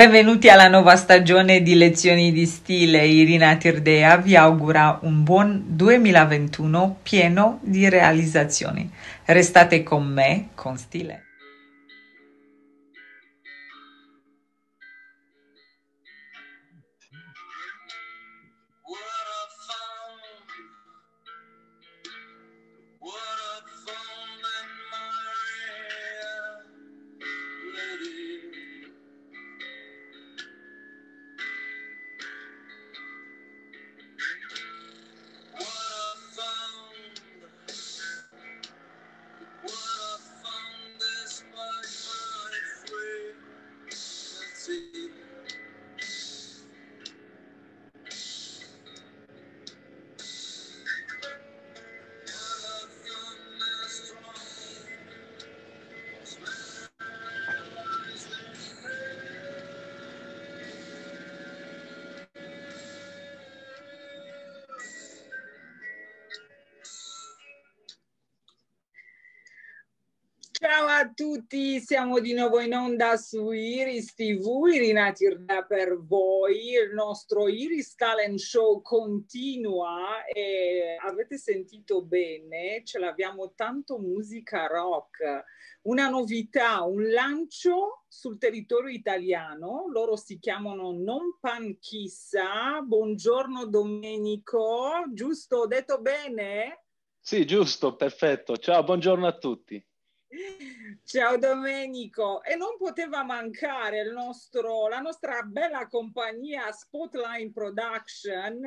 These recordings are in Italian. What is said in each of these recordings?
Benvenuti alla nuova stagione di Lezioni di Stile. Irina Tirdea vi augura un buon 2021 pieno di realizzazioni. Restate con me con stile. Ciao a tutti, siamo di nuovo in onda su Iris TV, Irina Tirda per voi, il nostro Iris Talent Show continua e avete sentito bene, ce l'abbiamo tanto musica rock, una novità, un lancio sul territorio italiano, loro si chiamano Non Panchissa, buongiorno Domenico, giusto, ho detto bene? Sì, giusto, perfetto, ciao, buongiorno a tutti. Ciao Domenico, e non poteva mancare nostro, la nostra bella compagnia Spotline Production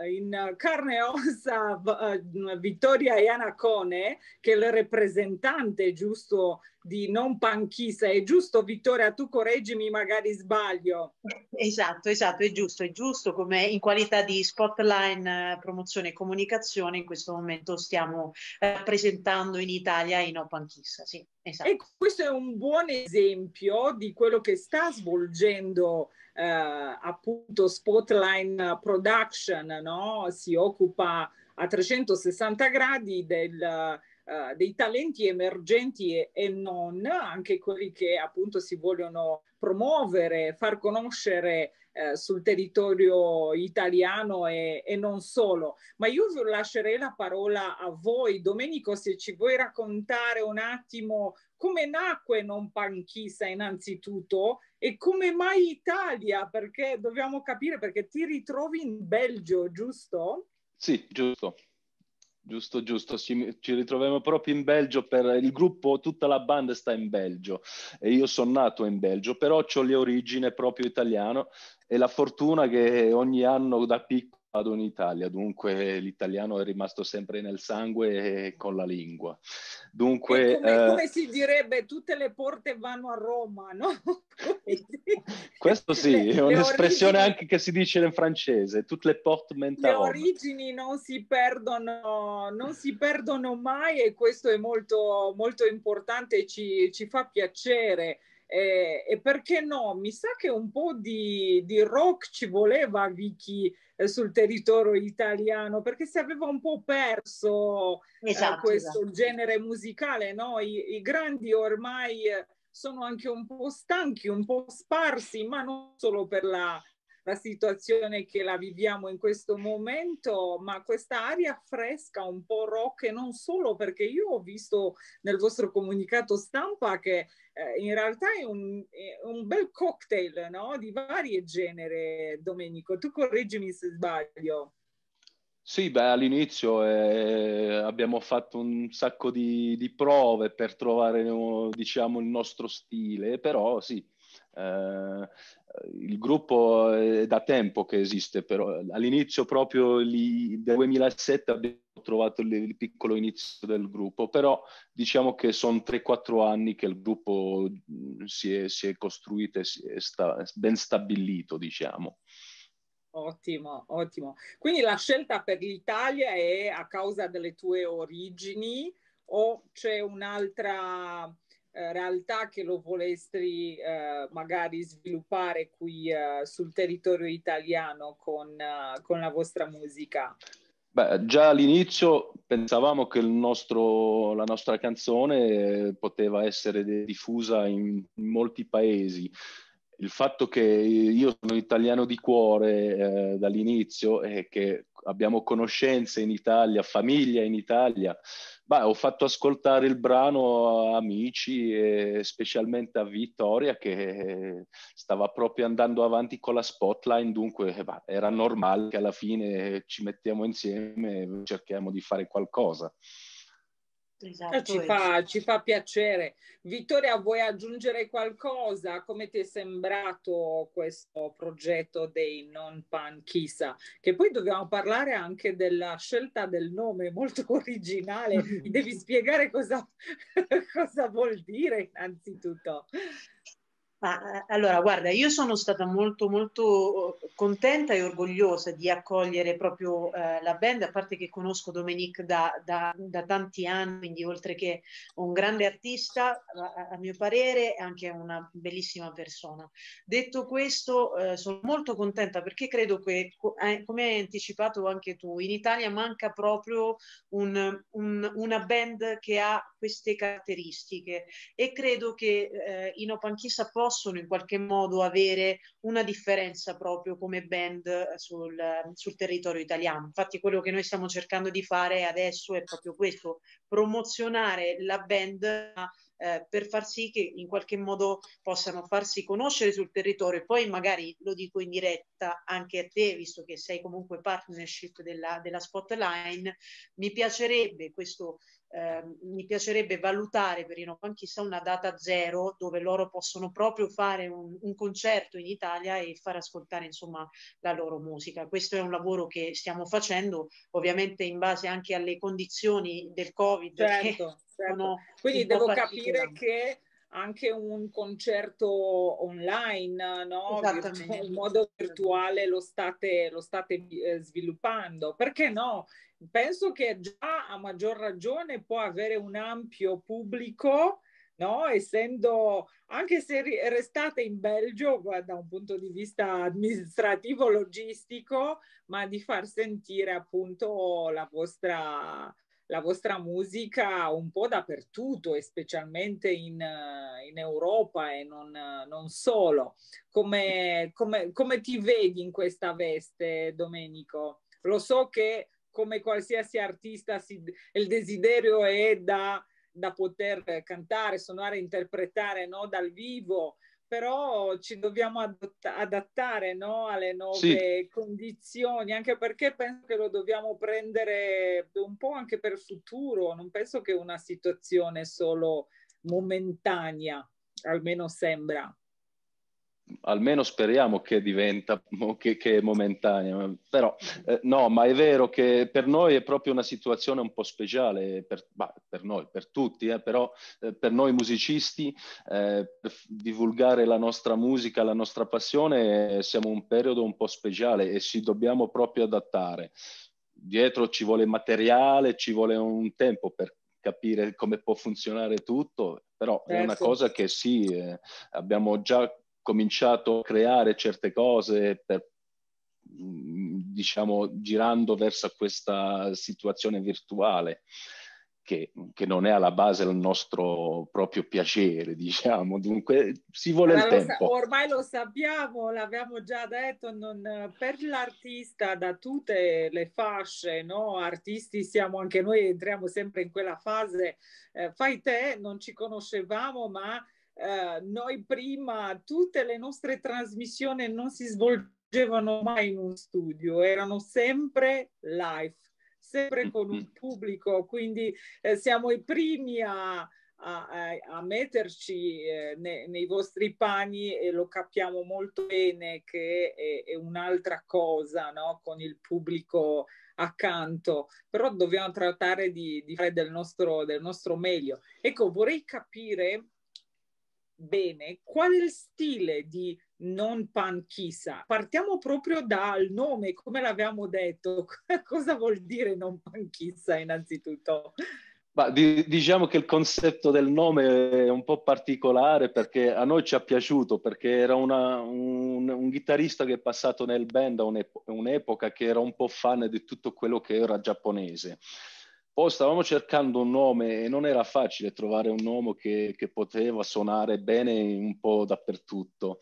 eh, in carne e ossa eh, Vittoria Iannacone che è il rappresentante giusto di non panchisa, è giusto Vittoria, tu correggimi magari sbaglio. Esatto, esatto, è giusto, è giusto come in qualità di spotline eh, promozione e comunicazione in questo momento stiamo rappresentando in Italia i no panchissa, sì, esatto. E questo è un buon esempio di quello che sta svolgendo eh, appunto Spotline Production, no? Si occupa a 360 gradi del uh, dei talenti emergenti e, e, non, anche quelli che appunto si vogliono promuovere, far conoscere uh, sul territorio italiano e, e, non solo. Ma io lascerei la parola a voi, Domenico, se ci vuoi raccontare un attimo come nacque Non Panchisa innanzitutto e come mai Italia, perché dobbiamo capire perché ti ritrovi in Belgio, giusto? Sì, giusto. Giusto, giusto, ci, ci, ritroviamo proprio in Belgio per il gruppo, tutta la band sta in Belgio e io sono nato in Belgio, però ho le origini proprio italiano e la fortuna che ogni anno da piccolo vado in Italia, dunque l'italiano è rimasto sempre nel sangue e con la lingua. Dunque, come, eh, come, si direbbe, tutte le porte vanno a Roma, no? Questo sì, è un'espressione origini, anche che si dice in francese, tutte le porte mentali. Le origini non si, perdono, non si perdono mai e questo è molto, molto importante, ci, ci fa piacere. Eh, e perché no? Mi sa che un po' di, di rock ci voleva Vicky eh, sul territorio italiano, perché si aveva un po' perso eh, esatto, eh, questo esatto. genere musicale, no? I, I, grandi ormai eh, sono anche un po' stanchi, un po' sparsi, ma non solo per la la situazione che la viviamo in questo momento, ma questa aria fresca, un po' rock, e non solo perché io ho visto nel vostro comunicato stampa che eh, in realtà è un, è un bel cocktail no? di varie genere, Domenico. Tu correggimi se sbaglio. Sì, beh, all'inizio eh, abbiamo fatto un sacco di, di prove per trovare diciamo, il nostro stile, però sì, eh, il gruppo è da tempo che esiste, però all'inizio proprio lì, del 2007 abbiamo trovato lì, il piccolo inizio del gruppo, però diciamo che sono 3-4 anni che il gruppo mm, si è, si è costruito e si è sta, ben stabilito, diciamo. Ottimo, ottimo. Quindi la scelta per l'Italia è a causa delle tue origini o c'è un'altra eh, realtà che lo volesti eh, magari sviluppare qui eh, sul territorio italiano con, eh, con la vostra musica? Beh, già all'inizio pensavamo che nostro, la nostra canzone eh, poteva essere diffusa in, in, molti paesi. Il fatto che io sono italiano di cuore eh, dall'inizio e che abbiamo conoscenze in Italia, famiglia in Italia, Beh, ho fatto ascoltare il brano a amici e specialmente a Vittoria che stava proprio andando avanti con la spotline, dunque beh, era normale che alla fine ci mettiamo insieme e cerchiamo di fare qualcosa. Esatto, eh, ci, fa, ci, fa, piacere. Vittoria, vuoi aggiungere qualcosa? Come ti è sembrato questo progetto dei non pan chissà? Che poi dobbiamo parlare anche della scelta del nome, molto originale. Mi Devi spiegare cosa, cosa vuol dire innanzitutto. Ma eh, allora, guarda, io sono stata molto, molto eh, contenta e orgogliosa di accogliere proprio eh, la band, a parte che conosco Dominique da, da, da, tanti anni, quindi oltre che un grande artista, a, a mio parere, è anche una bellissima persona. Detto questo, eh, sono molto contenta perché credo che, eh, come hai anticipato anche tu, in Italia manca proprio un, un, una band che ha queste caratteristiche e credo che eh, Inopanchissa possa possono in qualche modo avere una differenza proprio come band eh, sul, sul territorio italiano. Infatti quello che noi stiamo cercando di fare adesso è proprio questo, promozionare la band eh, per far sì che in qualche modo possano farsi conoscere sul territorio e poi magari lo dico in diretta anche a te, visto che sei comunque partnership della, della Spotline, mi piacerebbe questo eh, mi piacerebbe valutare per i No Panchissa una data zero dove loro possono proprio fare un, un, concerto in Italia e far ascoltare insomma la loro musica. Questo è un lavoro che stiamo facendo ovviamente in base anche alle condizioni del Covid. Certo, certo. Quindi devo capire che anche un concerto online, no? Esatto, in modo virtuale lo state, lo state eh, sviluppando. Perché no? Penso che già a maggior ragione può avere un ampio pubblico. No? Essendo, anche se restate in Belgio da un punto di vista amministrativo, logistico, ma di far sentire appunto la vostra, la vostra musica un po' dappertutto e specialmente in, eh, in Europa e non, eh, non solo. Come, come, come ti vedi in questa veste, Domenico? Lo so che come qualsiasi artista si, il desiderio è da, da poter cantare, suonare, interpretare no? dal vivo, però ci dobbiamo adattare no, alle nuove sì. condizioni, anche perché penso che lo dobbiamo prendere un po' anche per futuro, non penso che una situazione solo momentanea, almeno sembra almeno speriamo che diventa, che, che è momentanea, però eh, no, ma è vero che per noi è proprio una situazione un po' speciale, per, bah, per noi, per tutti, eh, però eh, per noi musicisti, eh, divulgare la nostra musica, la nostra passione, siamo un periodo un po' speciale e ci dobbiamo proprio adattare. Dietro ci vuole materiale, ci vuole un tempo per capire come può funzionare tutto, però certo. è una certo. cosa che sì, eh, abbiamo già cominciato a creare certe cose per, diciamo, girando verso questa situazione virtuale. Che, che, non è alla base del nostro proprio piacere, diciamo. Dunque, si vuole allora, il tempo. sa- ormai lo sappiamo, l'abbiamo già detto, non, per l'artista da tutte le fasce, no? artisti siamo anche noi, entriamo sempre in quella fase, eh, fai te, non ci conoscevamo, ma eh, noi prima tutte le nostre trasmissioni non si svolgevano mai in un studio, erano sempre live, sempre mm-hmm. con un pubblico, quindi eh, siamo i primi a, a, a, metterci eh, nei, nei vostri panni e lo capiamo molto bene che è, è un'altra cosa no? con il pubblico accanto, però dobbiamo trattare di, di fare del nostro, del nostro meglio. Ecco, vorrei capire bene qual è il stile di non panchisa. Partiamo proprio dal nome, come l'avevamo detto. Cosa vuol dire non panchisa innanzitutto? Ma di, diciamo che il concetto del nome è un po' particolare perché a noi ci è piaciuto, perché era una, un, un, chitarrista che è passato nel band a un'epoca che era un po' fan di tutto quello che era giapponese. Poi stavamo cercando un nome e non era facile trovare un nome che, che poteva suonare bene un po' dappertutto.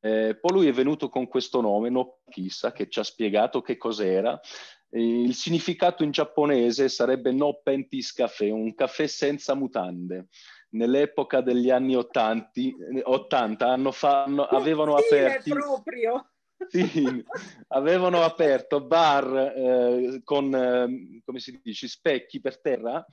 Eh, poi lui è venuto con questo nome, No Chissà, che ci ha spiegato che cos'era. Eh, il significato in giapponese sarebbe No Pentis Café, un caffè senza mutande. Nell'epoca degli anni 80, 80 fa, no, avevano aperto... proprio! Sì, avevano aperto bar eh, con, ehm, come si dice, specchi per terra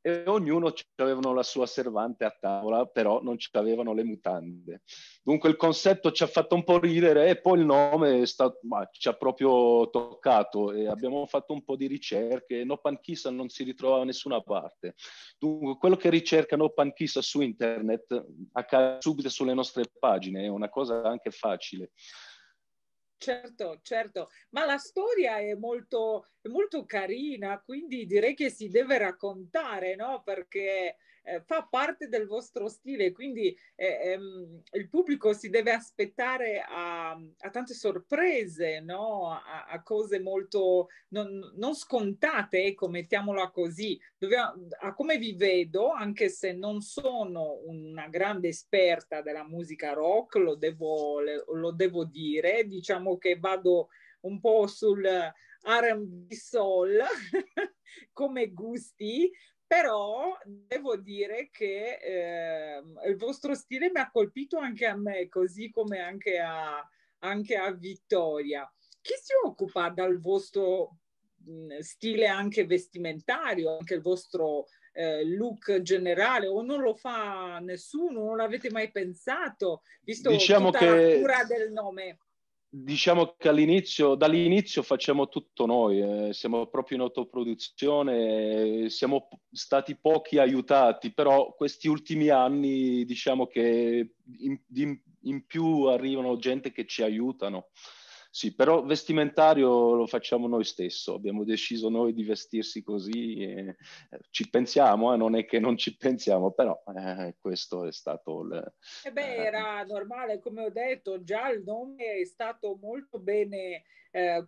e ognuno avevano la sua servante a tavola, però non avevano le mutande. Dunque il concetto ci ha fatto un po' ridere e poi il nome stato, ma, ci ha proprio toccato e abbiamo fatto un po' di ricerche. No Panchisa non si ritrova da nessuna parte. Dunque quello che ricerca No Panchisa su internet accade subito sulle nostre pagine, è una cosa anche facile. Certo, certo, ma la storia è molto, molto carina, quindi direi che si deve raccontare, no? Perché eh, fa parte del vostro stile, quindi eh, ehm, il pubblico si deve aspettare a, a tante sorprese, no? a, a, cose molto non, non scontate, ecco, mettiamola così, dove, a come vi vedo, anche se non sono una grande esperta della musica rock, lo devo, lo devo dire, diciamo che vado un po' sul RB soul come gusti, però devo dire che eh, il vostro stile mi ha colpito anche a me, così come anche a, anche a Vittoria. Chi si occupa del vostro stile anche vestimentario, anche il vostro eh, look generale, o non lo fa nessuno, non l'avete mai pensato, visto diciamo che... la cura del nome? diciamo che all'inizio, dall'inizio facciamo tutto noi, eh, siamo proprio in autoproduzione, siamo p- stati pochi aiutati, però questi ultimi anni diciamo che in, in, in più arrivano gente che ci aiutano. Sì, però vestimentario lo facciamo noi stesso, abbiamo deciso noi di vestirsi così, e, eh, ci pensiamo, eh, non è che non ci pensiamo, però eh, questo è stato il... E eh beh, eh, era normale, come ho detto, già il nome è stato molto bene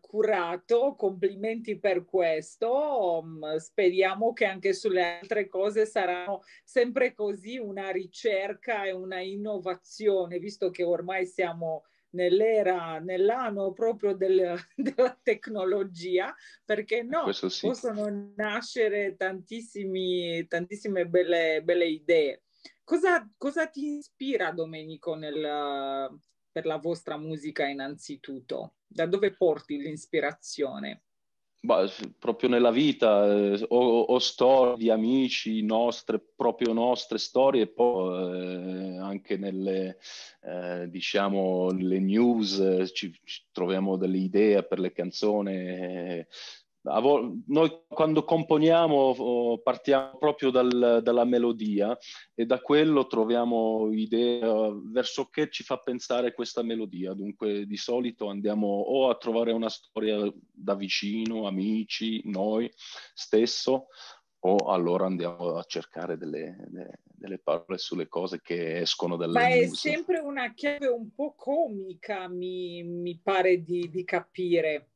curato, complimenti per questo, mm, speriamo che anche sulle altre cose saranno sempre così una ricerca e una innovazione, visto che ormai siamo nell'era, nell'anno proprio della, della tecnologia, perché no, sì. possono nascere tantissime belle, belle idee. Cosa, cosa, ti ispira, Domenico nel, per la vostra musica innanzitutto? Da dove porti l'ispirazione? bah, proprio nella vita eh, ho, ho, storie di amici, nostre, proprio nostre storie, e poi eh, anche nelle, eh, diciamo, le news eh, ci, ci, troviamo delle idee per le canzoni eh, noi quando componiamo partiamo proprio dal, dalla melodia e da quello troviamo idee verso che ci fa pensare questa melodia. Dunque di solito andiamo o a trovare una storia da vicino, amici, noi stesso, o allora andiamo a cercare delle, delle, parole sulle cose che escono dalla dalle Ma è musica. sempre una chiave un po' comica, mi, mi pare di, di capire.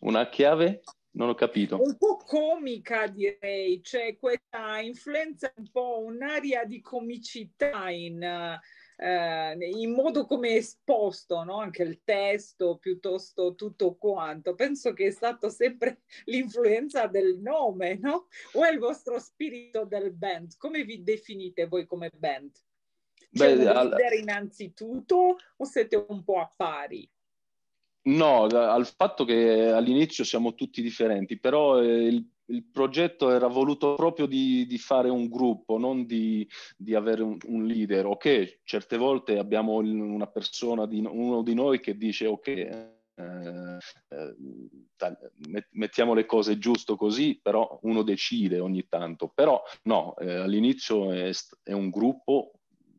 Una chiave? Non ho capito. Un po' comica direi, cioè questa influenza un po' un'aria di comicità in, eh, in modo come è esposto no? anche il testo piuttosto tutto quanto. Penso che è stato sempre l'influenza del nome no? o è il vostro spirito del band. Come vi definite voi come band? C'è cioè, Beh, un leader all... innanzitutto o siete un po' a pari? No, al fatto che all'inizio siamo tutti differenti, però eh, il, il, progetto era voluto proprio di, di fare un gruppo, non di, di avere un, un, leader. Ok, certe volte abbiamo una persona, di, uno di noi che dice ok, eh, eh mettiamo le cose giusto così, però uno decide ogni tanto. Però no, eh, all'inizio è, è un gruppo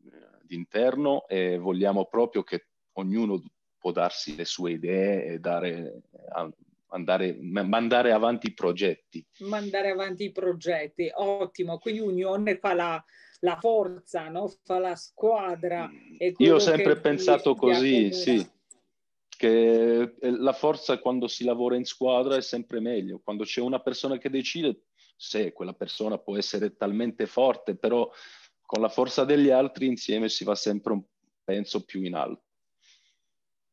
eh, d'interno e vogliamo proprio che ognuno può darsi le sue idee e dare, andare, mandare avanti i progetti. Mandare avanti i progetti, ottimo. Quindi Unione fa la, la forza, no? fa la squadra. Io ho sempre pensato così, sì che eh, la forza quando si lavora in squadra è sempre meglio. Quando c'è una persona che decide, se quella persona può essere talmente forte, però con la forza degli altri insieme si va sempre un penso più in alto.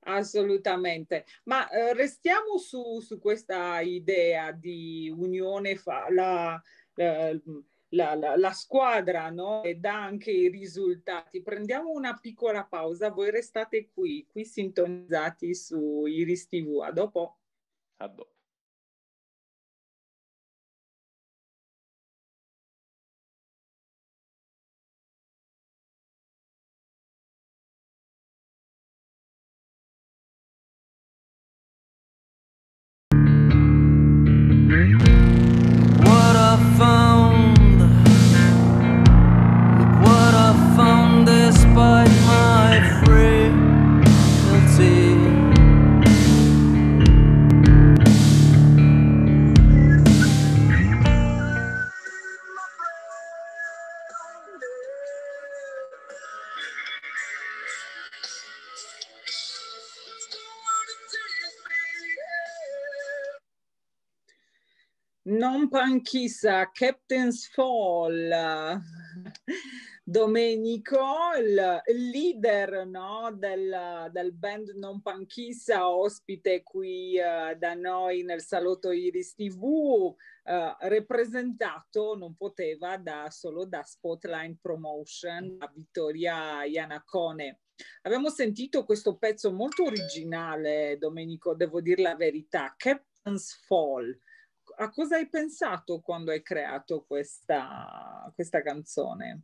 Assolutamente, ma eh, restiamo su, su, questa idea di unione, fa, la, la, la, la, squadra no? e dà anche i risultati. Prendiamo una piccola pausa, voi restate qui, qui sintonizzati su Iris TV, a dopo. A dopo. non panchissa, Captain's Fall, Domenico, il, leader no, del, del, band non panchissa, ospite qui uh, da noi nel salotto Iris TV, uh, eh, rappresentato non poteva da, solo da Spotlight Promotion, mm. a Vittoria Iannacone. Abbiamo sentito questo pezzo molto originale, Domenico, devo dire la verità, Captain's Fall a cosa hai pensato quando hai creato questa, questa canzone?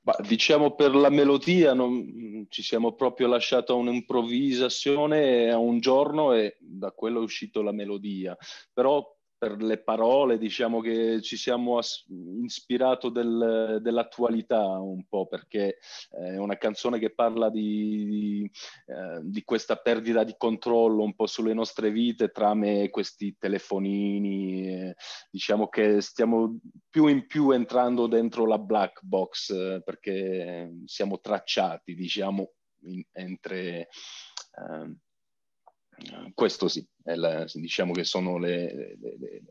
Ma diciamo per la melodia non, mm, ci siamo proprio lasciati a un'improvvisazione a un giorno e da quello è uscita la melodia, però per le parole, diciamo che ci siamo as- ispirato del, dell'attualità un po', perché eh, è una canzone che parla di, di, eh, di, questa perdita di controllo un po' sulle nostre vite tramite questi telefonini, eh, diciamo che stiamo più in più entrando dentro la black box, eh, perché siamo tracciati, diciamo, in, entre... Ehm, questo sì, la, diciamo che sono le, le, le,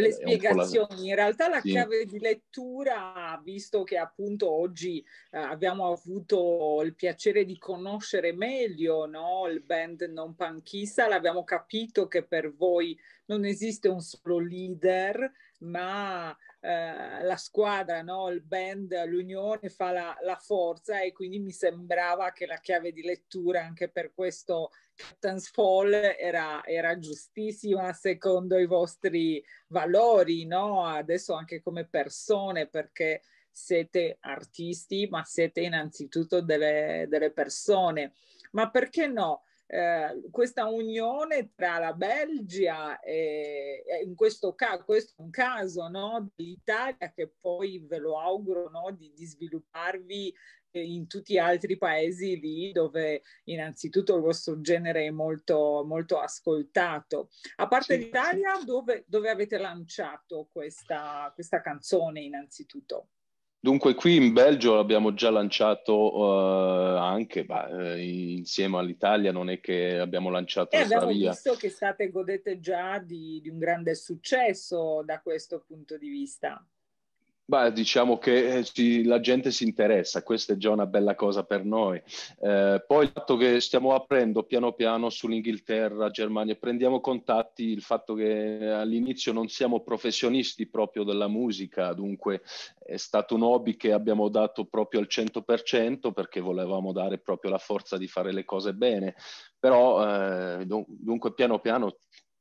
le spiegazioni. La... In realtà la sì. chiave di lettura, visto che appunto oggi eh, abbiamo avuto il piacere di conoscere meglio no? il band non panchista, l'abbiamo capito che per voi non esiste un solo leader, ma eh, la squadra, no? il band, l'unione fa la, la, forza e quindi mi sembrava che la chiave di lettura anche per questo Captain's Fall era, era giustissima secondo i vostri valori, no? adesso anche come persone, perché siete artisti, ma siete innanzitutto delle, delle persone. Ma perché no? Eh, questa unione tra la Belgia e, e in questo caso, questo è un caso no, dell'Italia che poi ve lo auguro no, di, di svilupparvi eh, in tutti gli altri paesi lì dove innanzitutto il vostro genere è molto, molto ascoltato. A parte sì. l'Italia, dove, dove avete lanciato questa, questa canzone innanzitutto? Dunque qui in Belgio l'abbiamo già lanciato uh, anche, bah, eh, insieme all'Italia non è che abbiamo lanciato e abbiamo via. visto che state godete già di, di un grande successo da questo punto di vista. Beh, diciamo che eh, ci, la gente si interessa, questa è già una bella cosa per noi. Eh, poi il fatto che stiamo aprendo piano piano sull'Inghilterra, Germania, prendiamo contatti, il fatto che all'inizio non siamo professionisti proprio della musica, dunque è stato un hobby che abbiamo dato proprio al 100% perché volevamo dare proprio la forza di fare le cose bene, però eh, dunque piano piano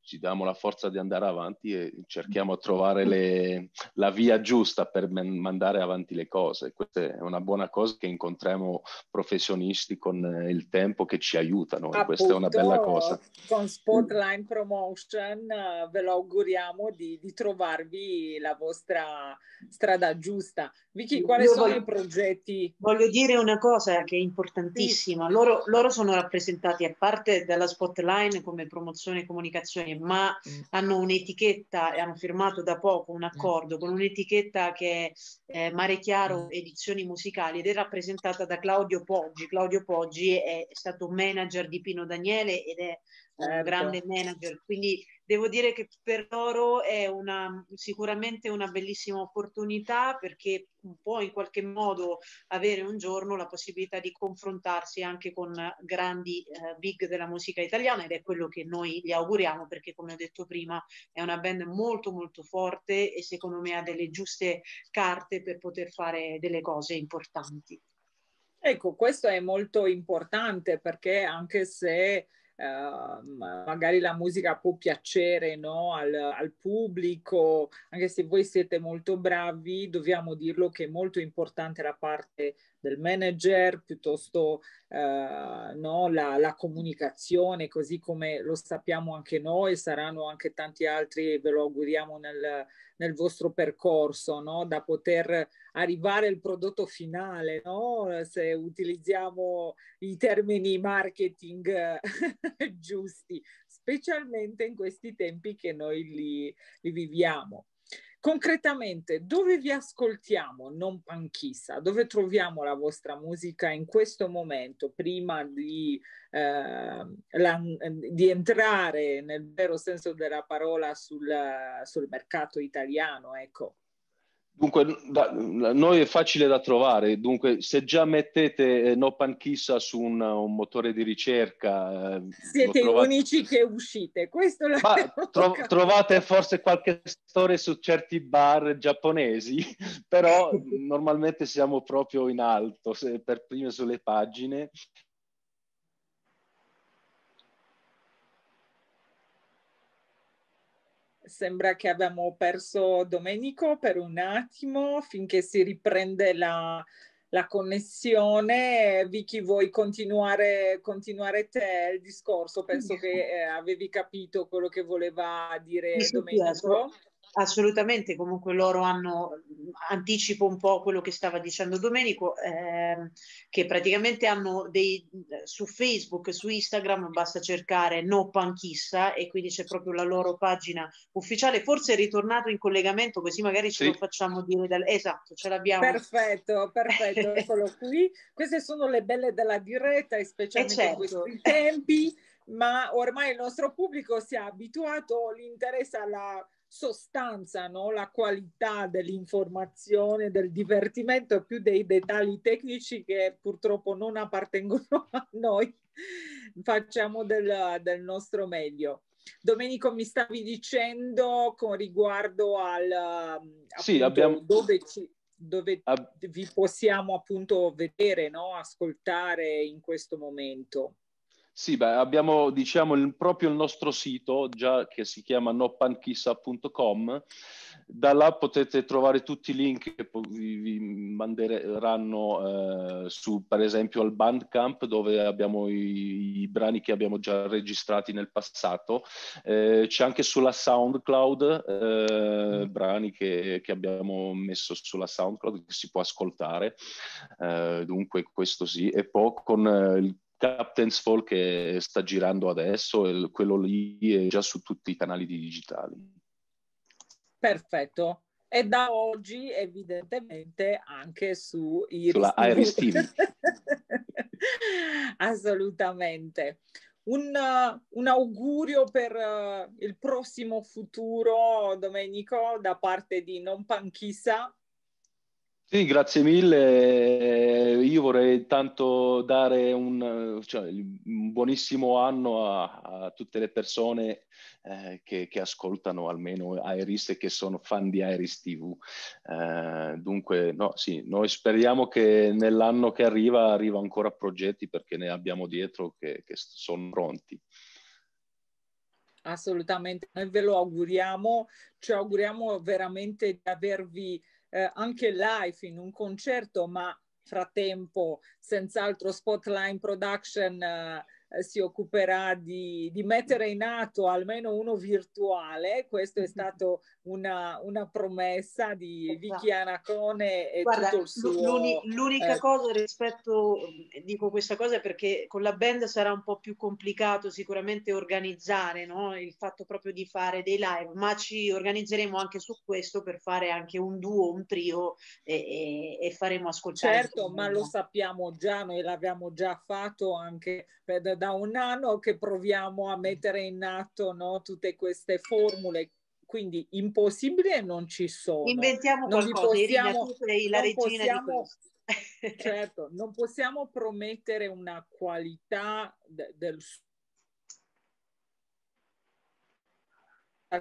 ci diamo la forza di andare avanti e cerchiamo di trovare le, la via giusta per mandare avanti le cose. Questa è una buona cosa che incontriamo professionisti con eh, il tempo che ci aiutano Appunto, e questa è una bella cosa. Con Spotlight Promotion eh, ve lo auguriamo di, di, trovarvi la vostra strada giusta. Vicky, quali sono voglio, i progetti? Voglio dire una cosa che è importantissima. Sì. Loro, loro sono rappresentati a parte dalla Spotlight come promozione e comunicazione ma mm. hanno un'etichetta e hanno firmato da poco un accordo con un'etichetta che è eh, Mare Chiaro mm. Edizioni Musicali ed è rappresentata da Claudio Poggi. Claudio Poggi è stato manager di Pino Daniele ed è eh, certo. grande manager, quindi devo dire che per loro è una, sicuramente una bellissima opportunità perché può in qualche modo avere un giorno la possibilità di confrontarsi anche con grandi eh, big della musica italiana ed è quello che noi gli auguriamo perché come ho detto prima è una band molto molto forte e secondo me ha delle giuste carte per poter fare delle cose importanti. Ecco, questo è molto importante perché anche se Ehm, magari la musica può piacere no? al, al, pubblico, anche se voi siete molto bravi, dobbiamo dirlo che è molto importante la parte del manager, piuttosto eh, no, la, la, comunicazione, così come lo sappiamo anche noi, saranno anche tanti altri, ve lo auguriamo nel, nel vostro percorso, no, da poter arrivare al prodotto finale, no? se utilizziamo i termini marketing giusti, specialmente in questi tempi che noi li, li viviamo. Concretamente, dove vi ascoltiamo, non panchissa, dove troviamo la vostra musica in questo momento, prima di, eh, la, di entrare nel vero senso della parola sul, sul mercato italiano? Ecco. Dunque, da, noi è facile da trovare, dunque se già mettete eh, No Pan su un, un, motore di ricerca... Eh, Siete trovate... gli unici che uscite, questo lo tro- Trovate forse qualche storia su certi bar giapponesi, però normalmente siamo proprio in alto, se, per prime sulle pagine, Sembra che abbiamo perso Domenico per un attimo finché si riprende la, la connessione. Vicky, vuoi continuare, continuare te il discorso? Penso che eh, avevi capito quello che voleva dire Domenico. Piace assolutamente, comunque loro hanno, anticipo un po' quello che stava dicendo Domenico, eh, che praticamente hanno dei, su Facebook, su Instagram basta cercare No Panchissa e quindi c'è proprio la loro pagina ufficiale, forse è ritornato in collegamento così magari ce sì. lo facciamo dire, dal... esatto, ce l'abbiamo. Perfetto, perfetto, solo qui. Queste sono le belle della diretta, eh, specialmente certo. in questi tempi ma ormai il nostro pubblico si è abituato, l'interesse alla... la, sostanzano la qualità dell'informazione, del divertimento, più dei dettagli tecnici che purtroppo non appartengono a noi. Facciamo del, del nostro meglio. Domenico, mi stavi dicendo con riguardo al appunto, sì, abbiamo... dove, ci, dove Ab... vi possiamo appunto vedere, no? ascoltare in questo momento. Sì, beh, abbiamo diciamo, il, proprio il nostro sito, già che si chiama nopanchissa.com, da là potete trovare tutti i link che vi, vi manderanno eh, su, per esempio, al Bandcamp, dove abbiamo i, i, brani che abbiamo già registrati nel passato. Eh, c'è anche sulla SoundCloud eh, mm. brani che, che, abbiamo messo sulla SoundCloud che si può ascoltare, eh, dunque questo sì. E poi con eh, il Captain's Fall che sta girando adesso e quello lì è già su tutti i canali digitali. Perfetto. E da oggi evidentemente anche su Iris Sulla TV. Iris TV. Assolutamente. Un, un, augurio per uh, il prossimo futuro, Domenico, da parte di Non Panchissa sì, grazie mille. Eh, io vorrei tanto dare un, cioè, un buonissimo anno a, a, tutte le persone eh, che, che, ascoltano almeno Iris e che sono fan di Iris TV. Eh, dunque, no, sì, noi speriamo che nell'anno che arriva arriva ancora progetti perché ne abbiamo dietro che, che sono pronti assolutamente. Noi ve lo auguriamo, ci auguriamo veramente di avervi eh, anche live in un concerto, ma frattempo senz'altro Spotline Production eh, eh, si occuperà di, di, mettere in atto almeno uno virtuale. Questa è mm-hmm. stata una, una, promessa di esatto. Vicky Anacone e Guarda, tutto il suo... Eh, l'unica eh... cosa rispetto, dico questa cosa perché con la band sarà un po' più complicato sicuramente organizzare no? il fatto proprio di fare dei live, ma ci organizzeremo anche su questo per fare anche un duo, un trio e, e, e faremo ascoltare. Certo, ma lo sappiamo già, noi l'abbiamo già fatto anche per, da da un anno che proviamo a mettere in atto no, tutte queste formule. Quindi impossibile non ci sono. Inventiamo non qualcosa, possiamo, sei la regina possiamo, di certo, non possiamo promettere una qualità de- del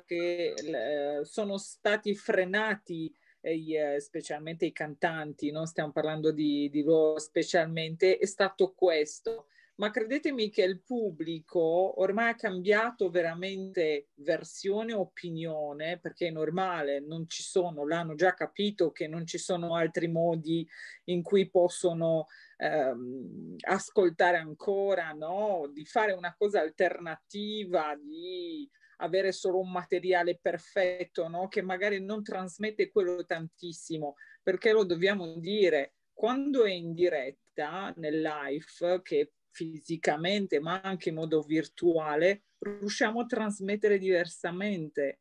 che eh, sono stati frenati eh, eh, specialmente i cantanti, no? stiamo parlando di, di loro specialmente, è stato questo, ma credetemi che il pubblico ormai ha cambiato veramente versione, opinione, perché è normale, non ci sono, l'hanno già capito che non ci sono altri modi in cui possono ehm, ascoltare ancora, no? di fare una cosa alternativa, di avere solo un materiale perfetto, no? che magari non trasmette quello tantissimo, perché lo dobbiamo dire, quando è in diretta nel live, che fisicamente ma anche in modo virtuale, riusciamo a trasmettere diversamente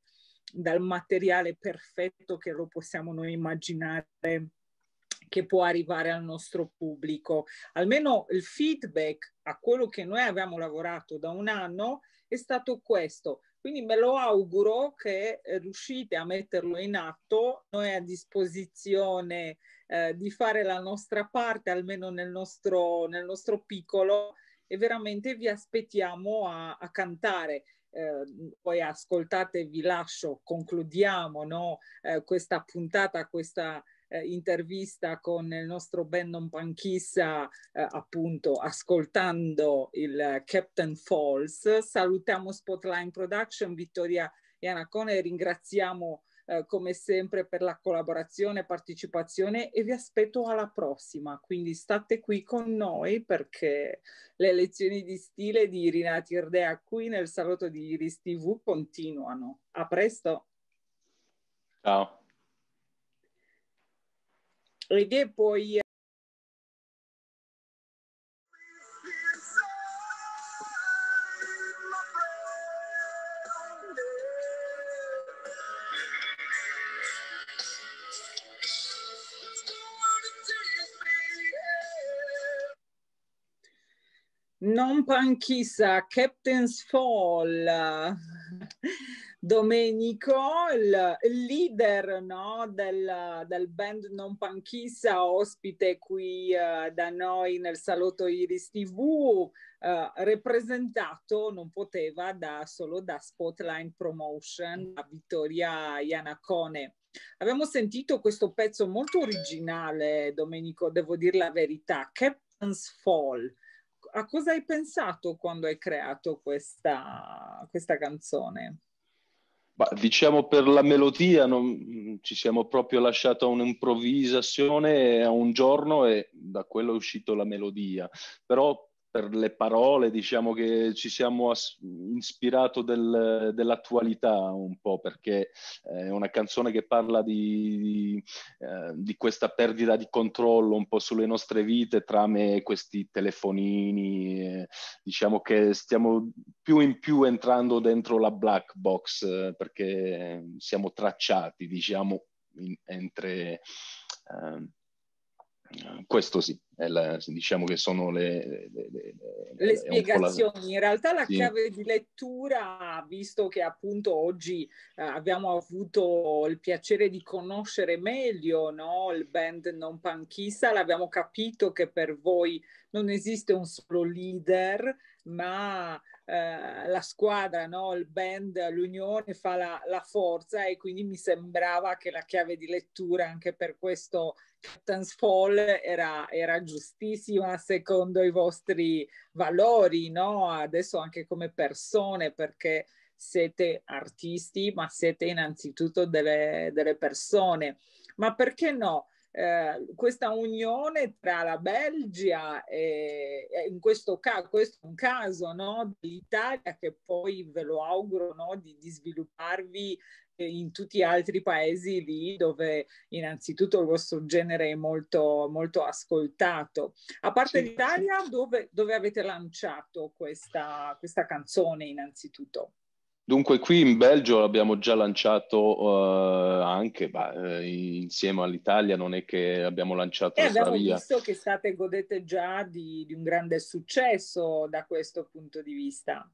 dal materiale perfetto che lo possiamo noi immaginare che può arrivare al nostro pubblico. Almeno il feedback a quello che noi abbiamo lavorato da un anno è stato questo. Quindi me lo auguro che eh, riuscite a metterlo in atto. Noi a disposizione eh, di fare la nostra parte, almeno nel nostro, nel nostro piccolo, e veramente vi aspettiamo a, a cantare. Eh, poi ascoltate, vi lascio, concludiamo no? eh, questa puntata, questa eh, intervista con il nostro Bennon Panchissa, eh, appunto ascoltando il Captain Falls. Salutiamo Spotline Production, Vittoria e Anacone, ringraziamo eh, come sempre per la collaborazione, e partecipazione e vi aspetto alla prossima. Quindi state qui con noi perché le lezioni di stile di Irina Tirdea qui nel salotto di Iris TV continuano. A presto! Ciao! Ed è poi non panchissa, Captain's Fall, Domenico, il leader no, del, del, band Non Panchissa, ospite qui uh, da noi nel salotto Iris TV, uh, eh, rappresentato non poteva da, solo da Spotlight Promotion a Vittoria Iannacone. Abbiamo sentito questo pezzo molto originale, Domenico, devo dire la verità, Captain's Fall a cosa hai pensato quando hai creato questa, questa canzone? Bah, diciamo per la melodia non, ci siamo proprio lasciati a un'improvvisazione a un giorno e da quello è uscita la melodia, però per le parole, diciamo che ci siamo as- ispirato del, dell'attualità un po', perché eh, è una canzone che parla di, di, eh, di, questa perdita di controllo un po' sulle nostre vite trame questi telefonini, eh, diciamo che stiamo più in più entrando dentro la black box, eh, perché siamo tracciati, diciamo, in, entre... Um, questo sì, la, diciamo che sono le, le, le, le spiegazioni. In realtà la sì. chiave di lettura, visto che appunto oggi eh, abbiamo avuto il piacere di conoscere meglio no? il band non panchista, l'abbiamo capito che per voi non esiste un solo leader, ma eh, la squadra, no? il band, l'unione fa la, la, forza e quindi mi sembrava che la chiave di lettura anche per questo Captain's Fall era, era giustissima secondo i vostri valori, no? adesso anche come persone, perché siete artisti, ma siete innanzitutto delle, delle persone. Ma perché no? Eh, questa unione tra la Belgia e, e in questo caso, questo è un caso no, dell'Italia che poi ve lo auguro no, di, di svilupparvi eh, in tutti gli altri paesi lì dove innanzitutto il vostro genere è molto, molto ascoltato. A parte sì. l'Italia, dove, dove avete lanciato questa, questa canzone innanzitutto? Dunque, qui in Belgio l'abbiamo già lanciato uh, anche bah, eh, insieme all'Italia, non è che abbiamo lanciato e abbiamo via. visto che state godete già di, di un grande successo da questo punto di vista.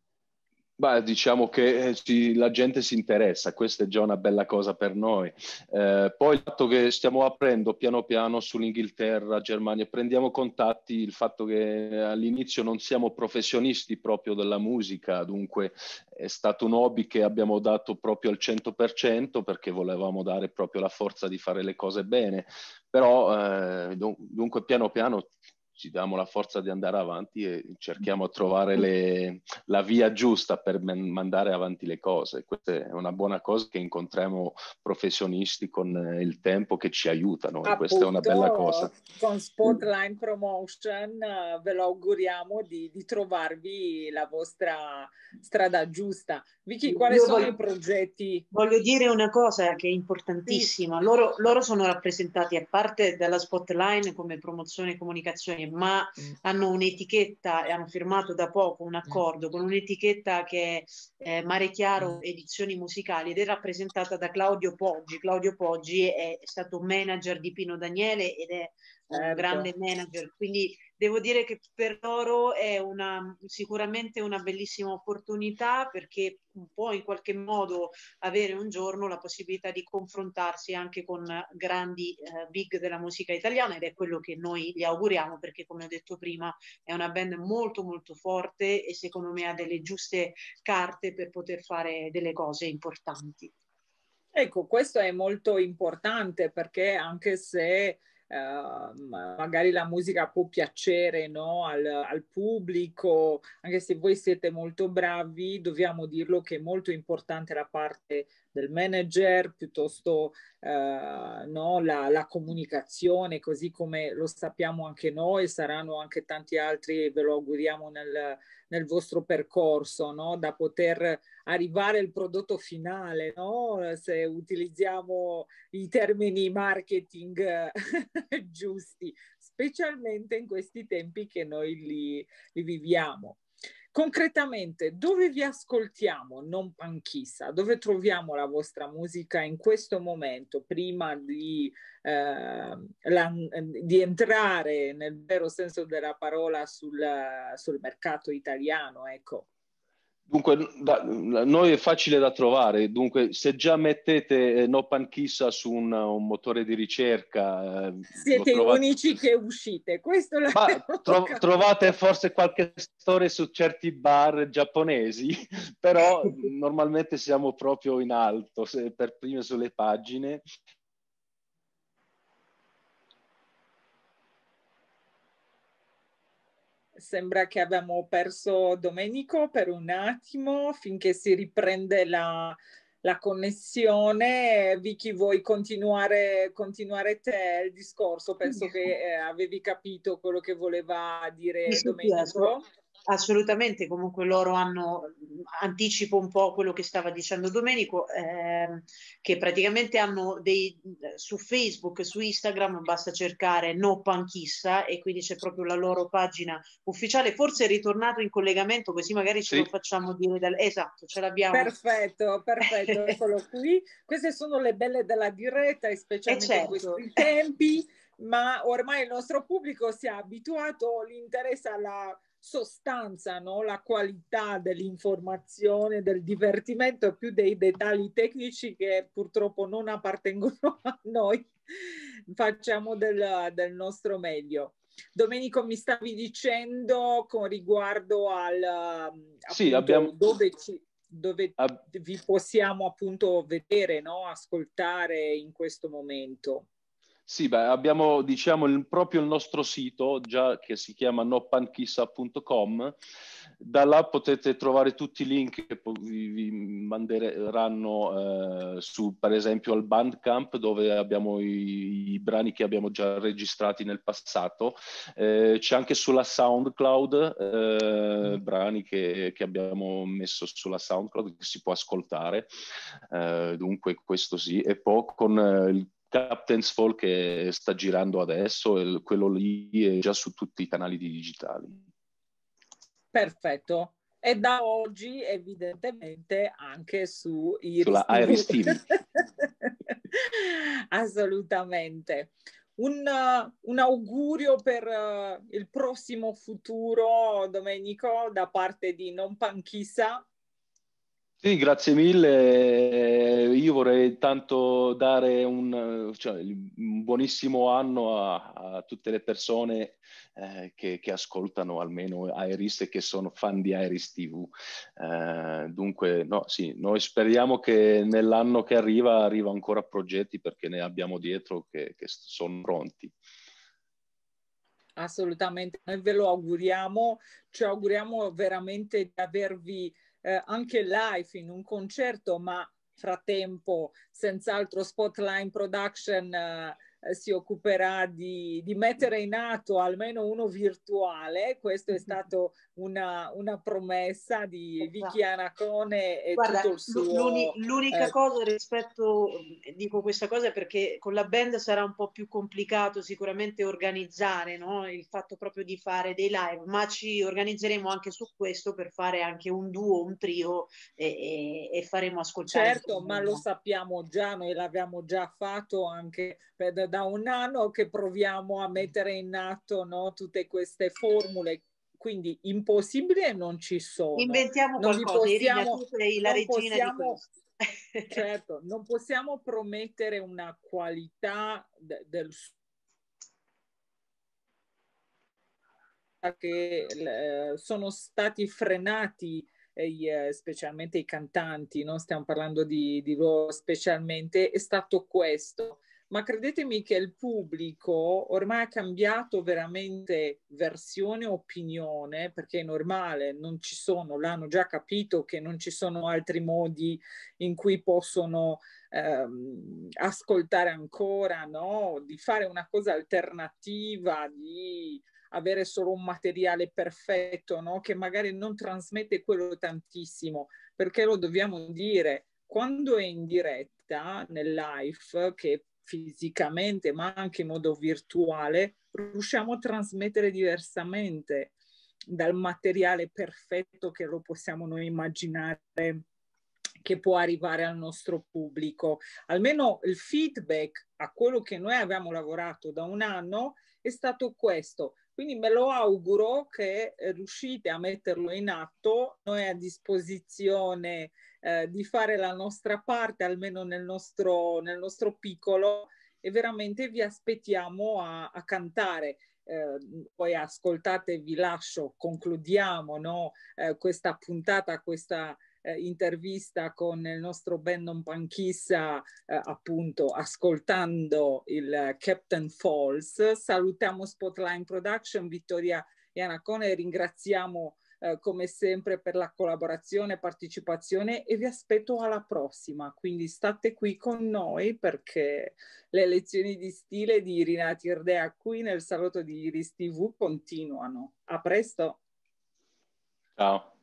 Beh, diciamo che eh, ci, la gente si interessa, questa è già una bella cosa per noi. Eh, poi il fatto che stiamo aprendo piano piano sull'Inghilterra, Germania, prendiamo contatti, il fatto che all'inizio non siamo professionisti proprio della musica, dunque è stato un hobby che abbiamo dato proprio al 100% perché volevamo dare proprio la forza di fare le cose bene, però eh, dunque piano piano ci diamo la forza di andare avanti e cerchiamo di trovare le, la via giusta per mandare avanti le cose. Questa è una buona cosa che incontriamo professionisti con eh, il tempo che ci aiutano Appunto, e questa è una bella cosa. Con Spotline Promotion eh, ve lo auguriamo di, di trovarvi la vostra strada giusta. Vicky, quali Io sono voglio, i progetti? Voglio dire una cosa che è importantissima. Sì. Loro, loro sono rappresentati a parte dalla Spotline come promozione e comunicazione ma mm. hanno un'etichetta e hanno firmato da poco un accordo mm. con un'etichetta che è Mare Chiaro mm. Edizioni Musicali ed è rappresentata da Claudio Poggi. Claudio Poggi è stato manager di Pino Daniele ed è un certo. grande manager, quindi devo dire che per loro è una, sicuramente una bellissima opportunità perché può in qualche modo avere un giorno la possibilità di confrontarsi anche con grandi eh, big della musica italiana ed è quello che noi gli auguriamo perché come ho detto prima è una band molto molto forte e secondo me ha delle giuste carte per poter fare delle cose importanti. Ecco, questo è molto importante perché anche se Ehm, magari la musica può piacere no? al, al, pubblico, anche se voi siete molto bravi, dobbiamo dirlo che è molto importante la parte del manager, piuttosto eh, no, la, la, comunicazione, così come lo sappiamo anche noi, saranno anche tanti altri, ve lo auguriamo nel, nel vostro percorso, no, da poter arrivare al prodotto finale, no, se utilizziamo i termini marketing giusti, specialmente in questi tempi che noi li, li viviamo. Concretamente, dove vi ascoltiamo, non panchissa, dove troviamo la vostra musica in questo momento, prima di, eh, la, di entrare nel vero senso della parola sul, sul mercato italiano? Ecco. Dunque, da, noi è facile da trovare, dunque se già mettete eh, No Panchissa su un, un, motore di ricerca... Eh, Siete trovate... gli unici che uscite, questo lo Ma tro- Trovate forse qualche storia su certi bar giapponesi, però normalmente siamo proprio in alto, per prime sulle pagine sembra che abbiamo perso Domenico per un attimo finché si riprende la, la connessione. Vicky, vuoi continuare, continuare, te il discorso? Penso che eh, avevi capito quello che voleva dire Mi Domenico. Piace. Assolutamente, comunque loro hanno, anticipo un po' quello che stava dicendo Domenico, eh, che praticamente hanno dei, su Facebook, su Instagram basta cercare No Panchissa e quindi c'è proprio la loro pagina ufficiale, forse è ritornato in collegamento così magari ce sì. lo facciamo dire, dal... esatto, ce l'abbiamo. Perfetto, perfetto, eccolo qui. Queste sono le belle della diretta, e specialmente eh, certo. in questi tempi ma ormai il nostro pubblico si è abituato, gli interessa la sostanzano la qualità dell'informazione, del divertimento, più dei dettagli tecnici che purtroppo non appartengono a noi. Facciamo del, del nostro meglio. Domenico, mi stavi dicendo con riguardo al appunto, sì, abbiamo... dove, ci, dove Ab... vi possiamo appunto vedere, no? ascoltare in questo momento. Sì, beh, abbiamo diciamo, il, proprio il nostro sito, già che si chiama nopanchissa.com, da là potete trovare tutti i link che vi, vi manderanno eh, su, per esempio, al Bandcamp, dove abbiamo i, i brani che abbiamo già registrati nel passato. Eh, c'è anche sulla SoundCloud, eh, mm. brani che, che, abbiamo messo sulla SoundCloud che si può ascoltare. Eh, dunque, questo sì. E poi con eh, il Captain's Fall che sta girando adesso e quello lì è già su tutti i canali digitali. Perfetto. E da oggi evidentemente anche su Iris Sulla TV. Iris TV. Assolutamente. Un, un, augurio per eh, il prossimo futuro, Domenico, da parte di Non Panchissa sì, grazie mille. Eh, io vorrei tanto dare un, cioè, un buonissimo anno a, a, tutte le persone eh, che, che, ascoltano almeno Iris e che sono fan di Iris TV. Eh, dunque, no, sì, noi speriamo che nell'anno che arriva arriva ancora progetti perché ne abbiamo dietro che, che sono pronti assolutamente. Noi ve lo auguriamo, ci auguriamo veramente di avervi eh, anche live in un concerto, ma frattempo senz'altro Spotline Production eh, eh, si occuperà di, di, mettere in atto almeno uno virtuale. Questa è mm-hmm. stata una, una, promessa di esatto. Vicky Anacone e Guarda, tutto il suo... l'unica eh, cosa rispetto, eh, dico questa cosa perché con la band sarà un po' più complicato sicuramente organizzare no? il fatto proprio di fare dei live, ma ci organizzeremo anche su questo per fare anche un duo, un trio e, e, e faremo ascoltare. Certo, ma lo sappiamo già, noi l'abbiamo già fatto anche per, da un anno che proviamo a mettere in atto no, tutte queste formule quindi impossibile non ci sono. Inventiamo non qualcosa, possiamo, tu sei la regina possiamo, di certo, non possiamo promettere una qualità de, del che eh, sono stati frenati eh, eh, specialmente i cantanti, no? stiamo parlando di, di loro specialmente, è stato questo ma credetemi che il pubblico ormai ha cambiato veramente versione, opinione, perché è normale, non ci sono, l'hanno già capito che non ci sono altri modi in cui possono ehm, ascoltare ancora, no? di fare una cosa alternativa, di avere solo un materiale perfetto, no? che magari non trasmette quello tantissimo, perché lo dobbiamo dire, quando è in diretta nel live, che fisicamente ma anche in modo virtuale, riusciamo a trasmettere diversamente dal materiale perfetto che lo possiamo noi immaginare che può arrivare al nostro pubblico. Almeno il feedback a quello che noi abbiamo lavorato da un anno è stato questo. Quindi me lo auguro che eh, riuscite a metterlo in atto. Noi a disposizione eh, di fare la nostra parte, almeno nel nostro, nel nostro piccolo, e veramente vi aspettiamo a, a cantare. Eh, poi ascoltate, vi lascio, concludiamo no? eh, questa puntata, questa eh, intervista con il nostro Bennon Panchissa, eh, appunto ascoltando il Captain Falls. Salutiamo Spotline Production, Vittoria e Anacone, ringraziamo eh, come sempre per la collaborazione e partecipazione e vi aspetto alla prossima. Quindi state qui con noi perché le lezioni di stile di Rinati Tirdea qui nel salotto di Iris TV continuano. A presto! Ciao!